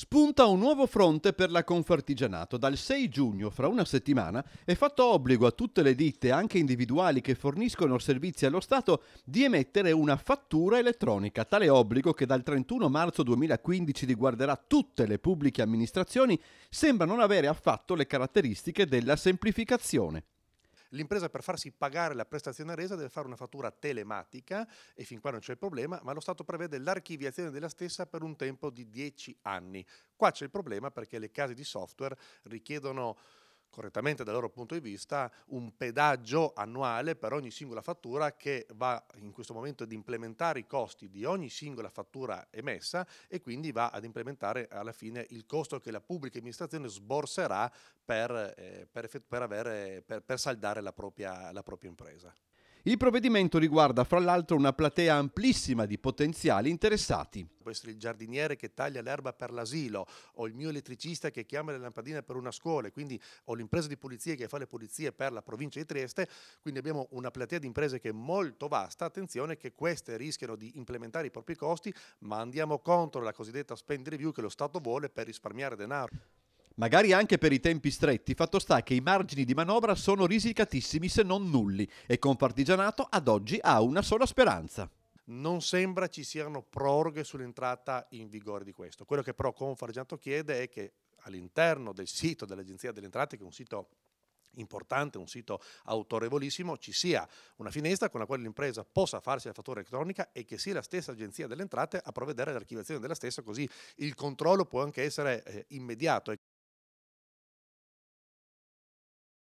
Spunta un nuovo fronte per la Confartigianato. Dal 6 giugno, fra una settimana, è fatto obbligo a tutte le ditte, anche individuali, che forniscono servizi allo Stato, di emettere una fattura elettronica. Tale obbligo, che dal 31 marzo 2015 riguarderà tutte le pubbliche amministrazioni, sembra non avere affatto le caratteristiche della semplificazione. L'impresa per farsi pagare la prestazione resa deve fare una fattura telematica e fin qua non c'è il problema, ma lo Stato prevede l'archiviazione della stessa per un tempo di 10 anni. Qua c'è il problema perché le case di software richiedono correttamente dal loro punto di vista, un pedaggio annuale per ogni singola fattura che va in questo momento ad implementare i costi di ogni singola fattura emessa e quindi va ad implementare alla fine il costo che la pubblica amministrazione sborserà per, eh, per, per, avere, per saldare la propria, la propria impresa. Il provvedimento riguarda fra l'altro una platea amplissima di potenziali interessati. Può essere il giardiniere che taglia l'erba per l'asilo, o il mio elettricista che chiama le lampadine per una scuola, quindi ho l'impresa di pulizia che fa le pulizie per la provincia di Trieste, quindi abbiamo una platea di imprese che è molto vasta, attenzione che queste rischiano di implementare i propri costi, ma andiamo contro la cosiddetta spend review che lo Stato vuole per risparmiare denaro magari anche per i tempi stretti, fatto sta che i margini di manovra sono risicatissimi se non nulli e Confartigianato ad oggi ha una sola speranza. Non sembra ci siano proroghe sull'entrata in vigore di questo. Quello che però Confartigianato chiede è che all'interno del sito dell'Agenzia delle Entrate, che è un sito importante, un sito autorevolissimo, ci sia una finestra con la quale l'impresa possa farsi la fattura elettronica e che sia la stessa agenzia delle entrate a provvedere all'archiviazione della stessa, così il controllo può anche essere eh, immediato.